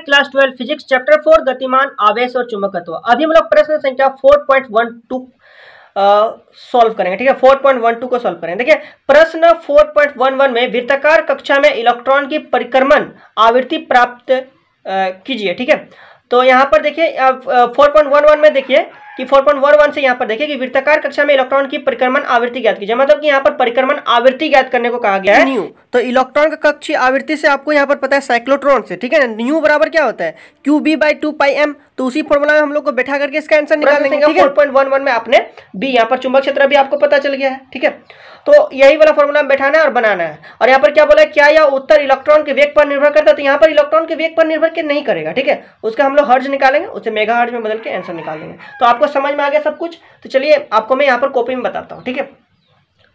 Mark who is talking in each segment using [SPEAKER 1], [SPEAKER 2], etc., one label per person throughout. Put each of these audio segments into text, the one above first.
[SPEAKER 1] class twelve physics chapter four गतिमान आवेश और चुंबकत्व अभी हम लोग प्रश्न संख्या four point one two solve करेंगे ठीक है फोर पॉइंट वन टू को सॉल्व करेंगे देखिए प्रश्न फोर पॉइंट वन वन में वृत्ताकार कक्षा में इलेक्ट्रॉन की परिक्रमण आवृत्ति प्राप्त कीजिए ठीक है तो यहाँ पर देखिए फोर पॉइंट वन वन में देखिए कि 4.11 से यहाँ पर देखिए कि वृत्ताकार कक्षा में इलेक्ट्रॉन की परिक्रमण आवृत्ति ज्ञात की मतलब कि यहाँ पर परिक्रमण आवृत्ति ज्ञात करने को कहा गया है न्यू तो इलेक्ट्रॉन का कक्षी आवृत्ति से आपको यहाँ पर पता है साइक्लोट्रॉन से ठीक है ना न्यू बराबर क्या होता है Q B by two pi M तो उसी फॉर्मूला में हम लोग को बैठा करके इसका आंसर निकाल लेंगे फोर पॉइंट वन वन में आपने बी यहाँ पर चुंबक क्षेत्र भी आपको पता चल गया है ठीक है तो यही वाला फॉर्मूला बैठाना है और बनाना है और यहाँ पर क्या बोला है क्या या उत्तर इलेक्ट्रॉन के वेग पर निर्भर करता है तो यहाँ पर इलेक्ट्रॉन के वेग पर निर्भर के नहीं करेगा ठीक है उसका हम लोग हर्ज निकालेंगे उसे मेगा हर्ज में बदल के आंसर निकालेंगे तो आपको समझ में आ गया सब कुछ तो चलिए आपको मैं यहाँ पर कॉपी में बताता हूँ ठीक है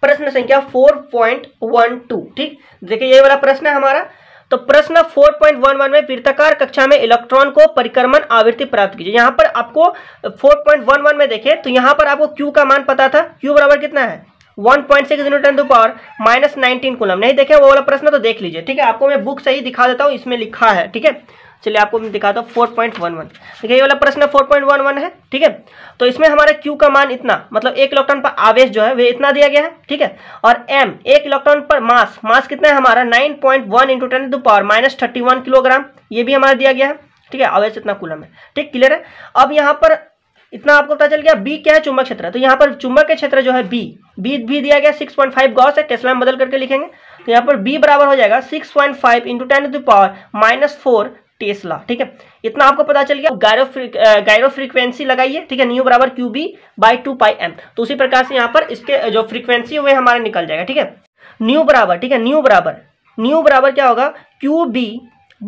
[SPEAKER 1] प्रश्न संख्या फोर पॉइंट वन टू ठीक देखिए ये वाला प्रश्न है हमारा तो प्रश्न 4.11 में वृत्ताकार कक्षा में इलेक्ट्रॉन को परिक्रमण आवृत्ति प्राप्त कीजिए यहां पर आपको 4.11 में देखे तो यहां पर आपको क्यू का मान पता था क्यू बराबर कितना है 1.6 point six newton to power minus nineteen coulomb नहीं देखे वो वाला प्रश्न तो देख लीजिए ठीक है आपको मैं बुक से ही दिखा देता हूँ इसमें लिखा है ठीक है चलिए आपको मैं दिखाता हूँ फोर पॉइंट वन वन देखिए ये वाला प्रश्न फोर पॉइंट वन वन है ठीक है तो इसमें हमारे Q का मान इतना मतलब एक इलेक्ट्रॉन पर आवेश जो है वे इतना दिया गया है ठीक है और M एक इलेक्ट्रॉन पर मास मास कितना है हमारा nine point one into ten to power minus thirty one kilogram ये भी हमारा दिया गया है ठीक है आवेश इतना कूलम है ठीक क्लियर है अब यहाँ पर इतना आपको पता चल गया बी क्या है चुंबक क्षेत्र तो यहाँ पर चुंबक के क्षेत्र जो है बी बी भी दिया गया सिक्स पॉइंट फाइव गॉस है टेस्ला में बदल करके लिखेंगे तो यहाँ पर बी बराबर हो जाएगा six point five into ten to power minus four tesla ठीक है इतना आपको पता चल गया गायरो गायरो फ्रीक्वेंसी लगाइए ठीक है न्यू बराबर Q B by two pi M तो उसी प्रकार से यहाँ पर इसके जो फ्रीक्वेंसी है वह हमारा निकल जाएगा ठीक है न्यू बराबर ठीक है न्यू बराबर न्यू बराबर क्या होगा Q B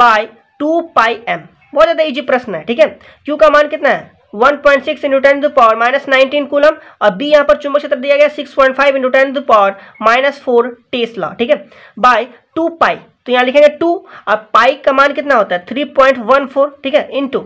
[SPEAKER 1] by two pi M बहुत ज़्यादा इजी प्रश्न है ठीक है क्यू का मान कितना है 1.6 point six into ten to power minus nineteen coulomb और बी यहाँ पर चुंबक क्षेत्र दिया गया 6.5 point five into ten to power minus four tesla ठीक है बाय टू पाई तो यहाँ लिखेंगे टू अब पाई का मान कितना होता है थ्री पॉइंट वन फोर ठीक है इन टू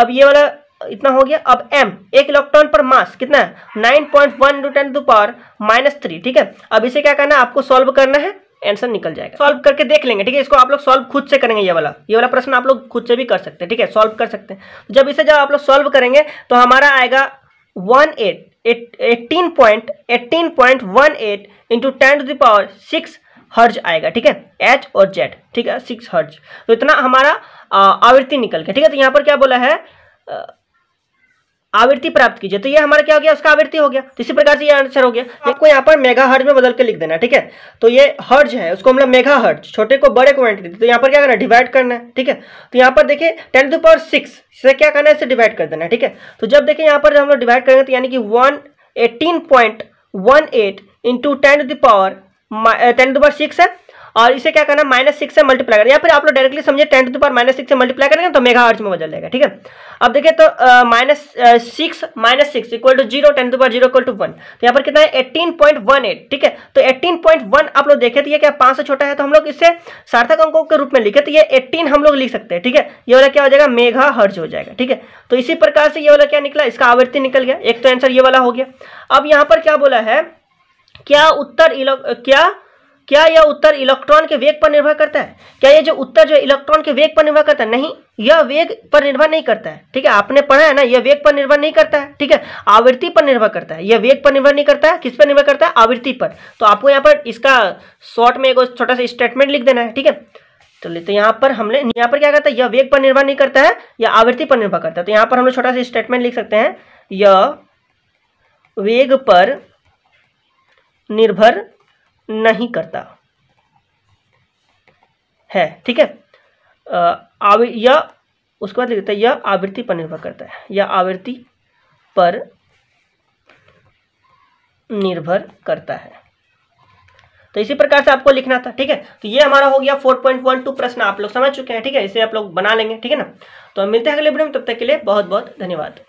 [SPEAKER 1] अब ये वाला इतना हो गया अब एम एक इलेक्ट्रॉन पर मास कितना है nine point one to ten to power minus three ठीक है अब इसे क्या करना है आपको सॉल्व करना है आंसर निकल जाएगा सॉल्व करके देख लेंगे ठीक है इसको आप लोग सॉल्व खुद से करेंगे ये वाला ये वाला प्रश्न आप लोग खुद से भी कर सकते हैं ठीक है सॉल्व कर सकते हैं तो जब इसे जब आप लोग सॉल्व करेंगे तो हमारा आएगा one eight eight eighteen point eighteen point one eight into ten to power six hertz आएगा ठीक है एच और जेड ठीक है सिक्स हर्ज तो इतना हमारा आवृत्ति निकल गया ठीक है तो यहाँ पर क्या बोला है आवृत्ति प्राप्त कीजिए तो ये हमारा क्या हो गया उसका आवृत्ति हो गया तो इसी प्रकार से ये आंसर हो गया आपको यहाँ पर मेगा हर्ज में बदल के लिख देना ठीक है तो ये हर्ज है उसको हम मेगा हर्ज छोटे को बड़े को एंट्री तो यहाँ पर क्या करना डिवाइड करना है ठीक है तो यहाँ पर देखिए टेन टू पावर सिक्स इसे क्या करना है इसे डिवाइड कर देना ठीक है तो जब देखिए यहाँ पर जब हम लोग डिवाइड करेंगे तो यानी कि one eighteen point one eight into ten to power ten to power six है और इसे क्या करना माइनस सिक्स से मल्टीप्लाई करना या फिर आप लोग डायरेक्टली समझे ten to power minus six से मल्टीप्लाई करेंगे तो मेगा हर्ज में बदल जाएगा ठीक है अब देखिए तो minus six minus six equal to zero ten to power zero equal to one तो यहाँ पर कितना है एट्टीन पॉइंट वन एट ठीक है तो एट्टीन पॉइंट वन आप लोग देखे तो ये क्या पाँच से छोटा है तो हम लोग इसे सार्थक अंकों के रूप में लिखे तो ये एट्टीन हम लोग लिख सकते हैं ठीक है ये वाला क्या हो जाएगा मेघा हर्ज हो जाएगा ठीक है तो इसी प्रकार से ये वाला क्या निकला इसका आवृत्ति निकल गया एक तो आंसर ये वाला हो गया अब यहाँ पर क्या बोला है क्या उत्तर क्या क्या यह उत्तर इलेक्ट्रॉन के वेग पर निर्भर करता है क्या यह जो उत्तर जो इलेक्ट्रॉन के वेग पर निर्भर करता है नहीं यह वेग पर निर्भर नहीं करता है ठीक है आपने पढ़ा है ना यह वेग पर निर्भर नहीं करता है ठीक है आवृत्ति पर निर्भर करता है यह वेग पर निर्भर नहीं करता है किस पर निर्भर करता है आवृत्ति पर तो आपको यहाँ पर इसका शॉर्ट में एक छोटा सा स्टेटमेंट लिख देना है ठीक है तो लेते तो यहाँ पर हमने यहाँ पर क्या करता है यह वेग पर निर्भर नहीं करता है यह आवृत्ति पर निर्भर करता है तो यहाँ पर हम लोग छोटा सा स्टेटमेंट लिख सकते हैं यह वेग पर निर्भर नहीं करता है ठीक है यह उसके बाद लिखता है यह आवृत्ति पर निर्भर करता है यह आवृत्ति पर निर्भर करता है तो इसी प्रकार से आपको लिखना था ठीक है तो ये हमारा हो गया फोर पॉइंट वन टू प्रश्न आप लोग समझ चुके हैं ठीक है इसे आप लोग बना लेंगे ठीक है ना तो हम मिलते हैं अगले वीडियो में तब तक के लिए बहुत बहुत धन्यवाद